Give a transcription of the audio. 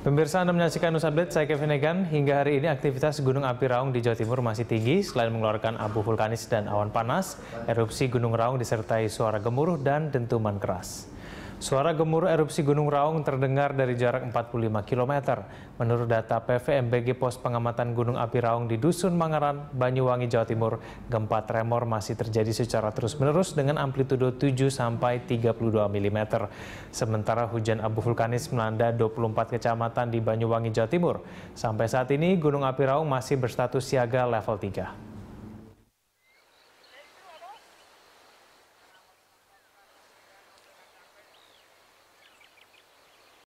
Pemirsa Anda menyaksikan News Update, saya Kevin Egan. Hingga hari ini aktivitas Gunung Api Raung di Jawa Timur masih tinggi. Selain mengeluarkan abu vulkanis dan awan panas, erupsi Gunung Raung disertai suara gemuruh dan dentuman keras. Suara gemuruh erupsi Gunung Raung terdengar dari jarak 45 km. Menurut data PVMBG Pos Pengamatan Gunung Api Raung di Dusun Mangaran, Banyuwangi, Jawa Timur, gempa tremor masih terjadi secara terus-menerus dengan amplitudo 7 sampai 32 mm. Sementara hujan abu vulkanis melanda 24 kecamatan di Banyuwangi, Jawa Timur. Sampai saat ini, Gunung Api Raung masih berstatus siaga level 3.